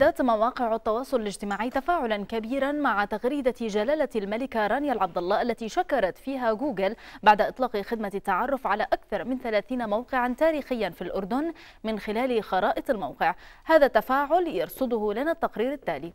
شهدت مواقع التواصل الاجتماعي تفاعلا كبيرا مع تغريدة جلالة الملكة رانيا العبد الله التي شكرت فيها جوجل بعد إطلاق خدمة التعرف على أكثر من 30 موقعا تاريخيا في الأردن من خلال خرائط الموقع هذا التفاعل يرصده لنا التقرير التالي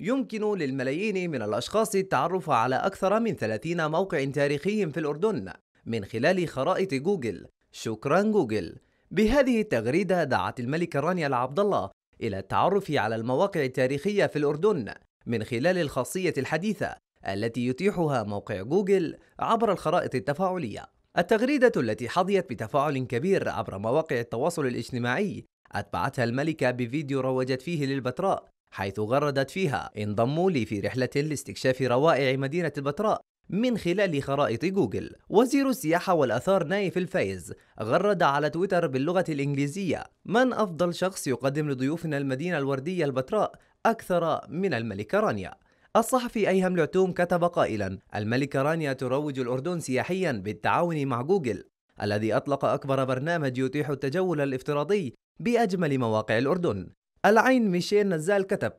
يمكن للملايين من الأشخاص التعرف على أكثر من 30 موقع تاريخي في الأردن من خلال خرائط جوجل شكرا جوجل بهذه التغريدة دعت الملكة رانيا العبد الله إلى التعرف على المواقع التاريخية في الأردن من خلال الخاصية الحديثة التي يتيحها موقع جوجل عبر الخرائط التفاعلية. التغريدة التي حظيت بتفاعل كبير عبر مواقع التواصل الاجتماعي أتبعتها الملكة بفيديو روجت فيه للبتراء حيث غردت فيها انضموا لي في رحلة لاستكشاف روائع مدينة البتراء من خلال خرائط جوجل وزير السياحة والأثار نايف الفايز غرد على تويتر باللغة الإنجليزية من أفضل شخص يقدم لضيوفنا المدينة الوردية البتراء أكثر من الملكة رانيا الصحفي أيهم لعتوم كتب قائلا الملكة رانيا تروج الأردن سياحيا بالتعاون مع جوجل الذي أطلق أكبر برنامج يتيح التجول الافتراضي بأجمل مواقع الأردن العين ميشيل نزال كتب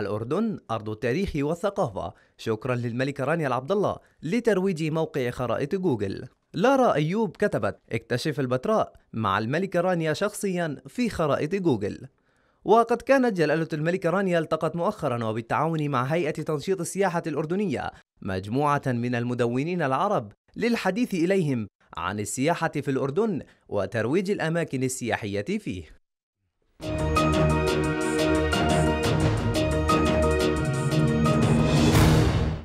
الأردن أرض التاريخ والثقافة شكرا للملكة رانيا العبد الله لترويج موقع خرائط جوجل لارا أيوب كتبت اكتشف البتراء مع الملكة رانيا شخصيا في خرائط جوجل وقد كانت جلالة الملكة رانيا التقت مؤخرا وبالتعاون مع هيئة تنشيط السياحة الأردنية مجموعة من المدونين العرب للحديث إليهم عن السياحة في الأردن وترويج الأماكن السياحية فيه